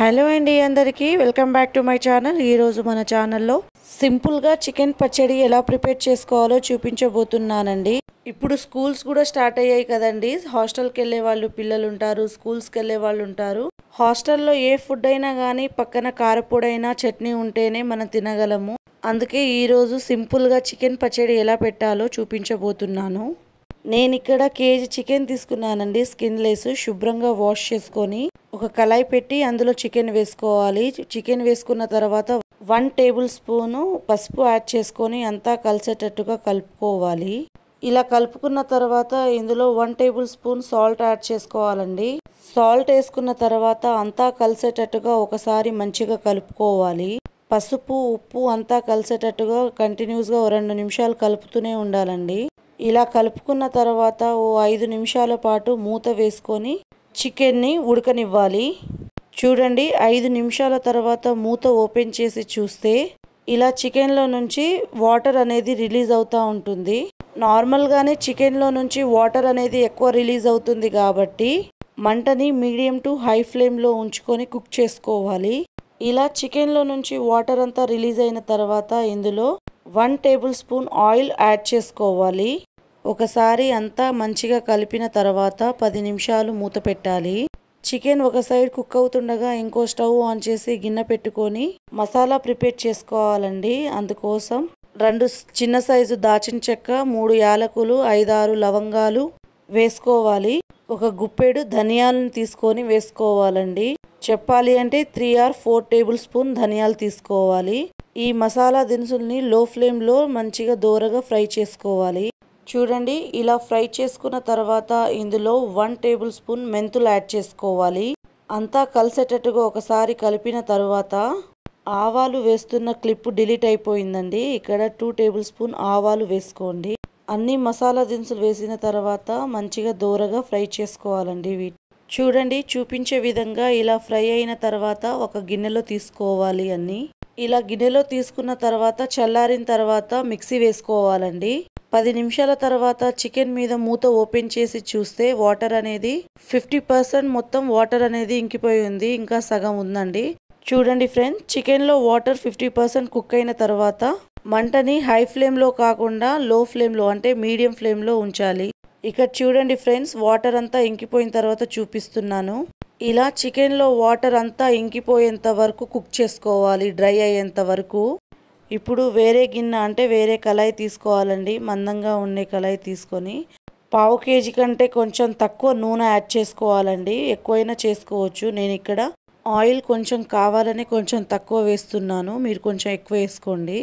hello అండి అందరికీ welcome back to my channel ఈరోజు మన ఛానల్లో సింపుల్గా చికెన్ పచ్చడి ఎలా ప్రిపేర్ చేసుకోవాలో చూపించబోతున్నానండి ఇప్పుడు స్కూల్స్ కూడా స్టార్ట్ అయ్యాయి కదండి హాస్టల్కి వెళ్ళే వాళ్ళు పిల్లలు ఉంటారు స్కూల్స్కి వెళ్ళే వాళ్ళు ఉంటారు హాస్టల్లో ఏ ఫుడ్ అయినా కానీ పక్కన కారపొడైనా చట్నీ ఉంటేనే మనం తినగలము అందుకే ఈరోజు సింపుల్గా చికెన్ పచ్చడి ఎలా పెట్టాలో చూపించబోతున్నాను నేను ఇక్కడ కేజీ చికెన్ తీసుకున్నానండి స్కిన్ లెస్ శుభ్రంగా వాష్ చేసుకొని ఒక కళాయి పెట్టి అందులో చికెన్ వేసుకోవాలి చికెన్ వేసుకున్న తర్వాత వన్ టేబుల్ స్పూను పసుపు యాడ్ చేసుకొని అంతా కలిసేటట్టుగా కలుపుకోవాలి ఇలా కలుపుకున్న తర్వాత ఇందులో one tablespoon salt add చేసుకోవాలండి సాల్ట్ వేసుకున్న తర్వాత అంతా కలిసేటట్టుగా ఒకసారి మంచిగా కలుపుకోవాలి పసుపు ఉప్పు అంతా కలిసేటట్టుగా కంటిన్యూస్గా రెండు నిమిషాలు కలుపుతూనే ఉండాలండి ఇలా కలుపుకున్న తర్వాత ఓ ఐదు నిమిషాల పాటు మూత వేసుకొని చికెన్ని ఉడకనివ్వాలి చూడండి ఐదు నిమిషాల తర్వాత మూత ఓపెన్ చేసి చూస్తే ఇలా చికెన్లో నుంచి వాటర్ అనేది రిలీజ్ అవుతూ ఉంటుంది నార్మల్గానే చికెన్లో నుంచి వాటర్ అనేది ఎక్కువ రిలీజ్ అవుతుంది కాబట్టి మంటని మీడియం టు హై ఫ్లేమ్లో ఉంచుకొని కుక్ చేసుకోవాలి ఇలా చికెన్లో నుంచి వాటర్ అంతా రిలీజ్ అయిన తర్వాత ఇందులో one tablespoon oil add చేసుకోవాలి ఒకసారి అంతా మంచిగా కలిపిన తర్వాత పది నిమిషాలు మూత పెట్టాలి చికెన్ ఒక సైడ్ కుక్ అవుతుండగా ఇంకో స్టవ్ ఆన్ చేసి గిన్నె పెట్టుకొని మసాలా ప్రిపేర్ చేసుకోవాలండి అందుకోసం రెండు చిన్న సైజు దాచిన చెక్క మూడు యాలకులు ఐదారు లవంగాలు వేసుకోవాలి ఒక గుప్పెడు ధనియాలను తీసుకొని వేసుకోవాలండి చెప్పాలి అంటే three or four tablespoon ధనియాలు తీసుకోవాలి ఈ మసాలా దినుసుల్ని లో ఫ్లేమ్లో మంచిగా దోరగా ఫ్రై చేసుకోవాలి చూడండి ఇలా ఫ్రై చేసుకున్న తర్వాత ఇందులో వన్ టేబుల్ స్పూన్ మెంతులు యాడ్ చేసుకోవాలి అంతా కలిసేటట్టుగా ఒకసారి కలిపిన తర్వాత ఆవాలు వేస్తున్న క్లిప్ డిలీట్ అయిపోయిందండి ఇక్కడ టూ టేబుల్ స్పూన్ ఆవాలు వేసుకోండి అన్ని మసాలా దినుసులు వేసిన తర్వాత మంచిగా దూరగా ఫ్రై చేసుకోవాలండి వీటి చూడండి చూపించే విధంగా ఇలా ఫ్రై అయిన తర్వాత ఒక గిన్నెలో తీసుకోవాలి అన్నీ ఇలా గిన్నెలో తీసుకున్న తర్వాత చల్లారిన తర్వాత మిక్సీ వేసుకోవాలండి పది నిమిషాల తర్వాత చికెన్ మీద మూత ఓపెన్ చేసి చూస్తే వాటర్ అనేది ఫిఫ్టీ పర్సెంట్ మొత్తం వాటర్ అనేది ఇంకిపోయి ఉంది ఇంకా సగం ఉందండి చూడండి ఫ్రెండ్స్ చికెన్లో వాటర్ ఫిఫ్టీ పర్సెంట్ కుక్ అయిన తర్వాత మంటని హై ఫ్లేమ్లో కాకుండా లో ఫ్లేమ్లో అంటే మీడియం ఫ్లేమ్లో ఉంచాలి ఇక్కడ చూడండి ఫ్రెండ్స్ వాటర్ అంతా ఇంకిపోయిన తర్వాత చూపిస్తున్నాను ఇలా చికెన్లో వాటర్ అంతా ఇంకిపోయేంత వరకు కుక్ చేసుకోవాలి డ్రై అయ్యేంత వరకు ఇప్పుడు వేరే గిన్నె అంటే వేరే కళాయి తీసుకోవాలండి మందంగా ఉండే కళాయి తీసుకొని పావు కేజీ కంటే కొంచెం తక్కువ నూనె యాడ్ చేసుకోవాలండి ఎక్కువైనా చేసుకోవచ్చు నేను ఇక్కడ ఆయిల్ కొంచెం కావాలని కొంచెం తక్కువ వేస్తున్నాను మీరు కొంచెం ఎక్కువ వేసుకోండి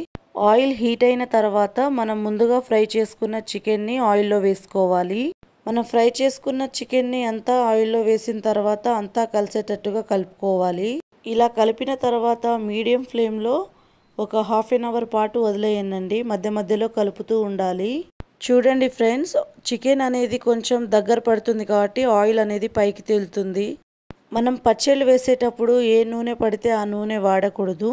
ఆయిల్ హీట్ అయిన తర్వాత మనం ముందుగా ఫ్రై చేసుకున్న చికెన్ని ఆయిల్లో వేసుకోవాలి మనం ఫ్రై చేసుకున్న చికెన్ని అంతా ఆయిల్లో వేసిన తర్వాత అంతా కలిసేటట్టుగా కలుపుకోవాలి ఇలా కలిపిన తర్వాత మీడియం ఫ్లేమ్లో ఒక హాఫ్ ఎన్ అవర్ పాటు వదిలేయండి మధ్య మధ్యలో కలుపుతూ ఉండాలి చూడండి ఫ్రెండ్స్ చికెన్ అనేది కొంచెం దగ్గర పడుతుంది కాబట్టి ఆయిల్ అనేది పైకి తేలుతుంది మనం పచ్చళ్ళు వేసేటప్పుడు ఏ నూనె పడితే ఆ నూనె వాడకూడదు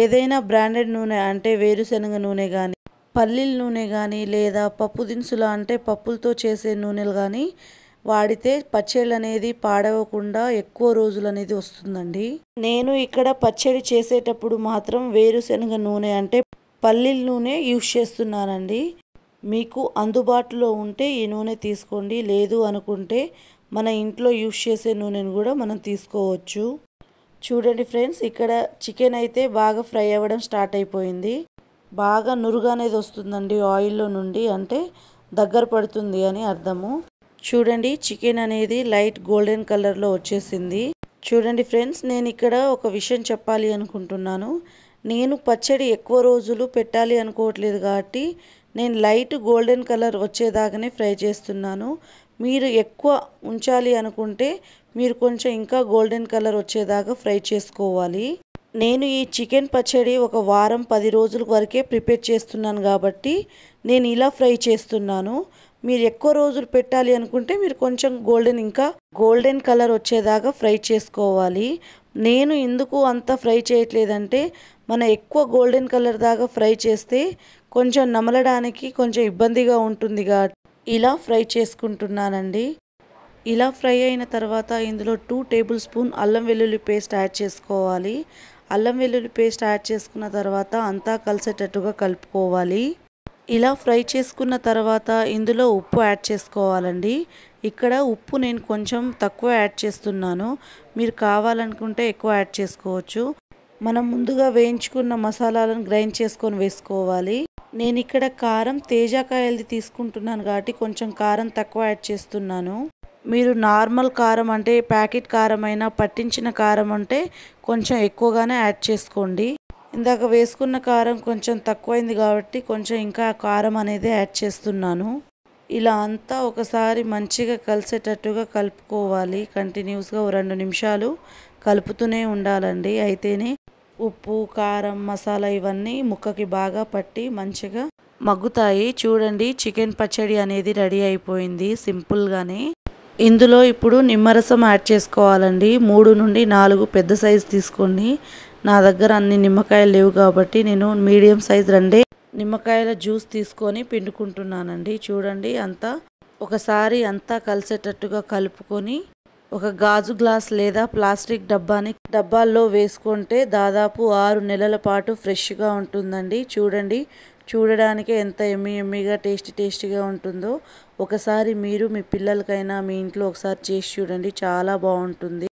ఏదైనా బ్రాండెడ్ నూనె అంటే వేరుశనగ నూనె కానీ పల్లీల నూనె కానీ లేదా పప్పు దినుసులు అంటే పప్పులతో చేసే నూనెలు కానీ వాడితే పచ్చళ్ళు అనేది పాడవకుండా ఎక్కువ రోజులు అనేది వస్తుందండి నేను ఇక్కడ పచ్చడి చేసేటప్పుడు మాత్రం వేరుశనగ నూనె అంటే పల్లీల నూనె యూస్ చేస్తున్నానండి మీకు అందుబాటులో ఉంటే ఈ నూనె తీసుకోండి లేదు అనుకుంటే మన ఇంట్లో యూస్ చేసే నూనెను కూడా మనం తీసుకోవచ్చు చూడండి ఫ్రెండ్స్ ఇక్కడ చికెన్ అయితే బాగా ఫ్రై అవ్వడం స్టార్ట్ అయిపోయింది బాగా నురుగు అనేది వస్తుందండి ఆయిల్లో నుండి అంటే దగ్గర పడుతుంది అని అర్థము చూడండి చికెన్ అనేది లైట్ గోల్డెన్ కలర్లో వచ్చేసింది చూడండి ఫ్రెండ్స్ నేను ఇక్కడ ఒక విషయం చెప్పాలి అనుకుంటున్నాను నేను పచ్చడి ఎక్కువ రోజులు పెట్టాలి అనుకోవట్లేదు కాబట్టి నేను లైట్ గోల్డెన్ కలర్ వచ్చేదాకానే ఫ్రై చేస్తున్నాను మీరు ఎక్కువ ఉంచాలి అనుకుంటే మీరు కొంచెం ఇంకా గోల్డెన్ కలర్ వచ్చేదాకా ఫ్రై చేసుకోవాలి నేను ఈ చికెన్ పచ్చడి ఒక వారం పది రోజుల వరకే ప్రిపేర్ చేస్తున్నాను కాబట్టి నేను ఇలా ఫ్రై చేస్తున్నాను మీరు ఎక్కువ రోజులు పెట్టాలి అనుకుంటే మీరు కొంచెం గోల్డెన్ ఇంకా గోల్డెన్ కలర్ వచ్చేదాకా ఫ్రై చేసుకోవాలి నేను ఎందుకు అంత ఫ్రై చేయట్లేదంటే మన ఎక్కువ గోల్డెన్ కలర్ దాకా ఫ్రై చేస్తే కొంచెం నమలడానికి కొంచెం ఇబ్బందిగా ఉంటుంది ఇలా ఫ్రై చేసుకుంటున్నానండి ఇలా ఫ్రై అయిన తర్వాత ఇందులో టూ టేబుల్ స్పూన్ అల్లం వెల్లుల్లి పేస్ట్ యాడ్ చేసుకోవాలి అల్లం వెల్లుల్లి పేస్ట్ యాడ్ చేసుకున్న తర్వాత అంతా కలిసేటట్టుగా కలుపుకోవాలి ఇలా ఫ్రై చేసుకున్న తర్వాత ఇందులో ఉప్పు యాడ్ చేసుకోవాలండి ఇక్కడ ఉప్పు నేను కొంచెం తక్కువ యాడ్ చేస్తున్నాను మీరు కావాలనుకుంటే ఎక్కువ యాడ్ చేసుకోవచ్చు మనం ముందుగా వేయించుకున్న మసాలాలను గ్రైండ్ చేసుకొని వేసుకోవాలి నేను ఇక్కడ కారం తేజాకాయలది తీసుకుంటున్నాను కాబట్టి కొంచెం కారం తక్కువ యాడ్ చేస్తున్నాను మీరు నార్మల్ కారం అంటే ప్యాకెట్ కారం అయినా పట్టించిన కారం అంటే కొంచెం ఎక్కువగానే యాడ్ చేసుకోండి ఇందాక వేసుకున్న కారం కొంచెం తక్కువైంది కాబట్టి కొంచెం ఇంకా కారం అనేది యాడ్ చేస్తున్నాను ఇలా అంతా ఒకసారి మంచిగా కలిసేటట్టుగా కలుపుకోవాలి కంటిన్యూస్గా రెండు నిమిషాలు కలుపుతూనే ఉండాలండి అయితేనే ఉప్పు కారం మసాలా ఇవన్నీ ముక్కకి బాగా పట్టి మంచిగా మగ్గుతాయి చూడండి చికెన్ పచ్చడి అనేది రెడీ అయిపోయింది సింపుల్గానే ఇందులో ఇప్పుడు నిమ్మరసం యాడ్ చేసుకోవాలండి మూడు నుండి నాలుగు పెద్ద సైజు తీసుకోండి నా దగ్గర అన్ని నిమ్మకాయలు లేవు కాబట్టి నేను మీడియం సైజ్ రెండే నిమ్మకాయల జ్యూస్ తీసుకొని పిండుకుంటున్నానండి చూడండి అంతా ఒకసారి అంతా కలిసేటట్టుగా కలుపుకొని ఒక గాజు గ్లాస్ లేదా ప్లాస్టిక్ డబ్బాని డబ్బాల్లో వేసుకుంటే దాదాపు ఆరు నెలల పాటు ఫ్రెష్గా ఉంటుందండి చూడండి చూడడానికి ఎంత ఎమ్మి ఎమ్మిగా టేస్టీ టేస్టీగా ఉంటుందో ఒకసారి మీరు మీ పిల్లలకైనా మీ ఇంట్లో ఒకసారి చేసి చూడండి చాలా బాగుంటుంది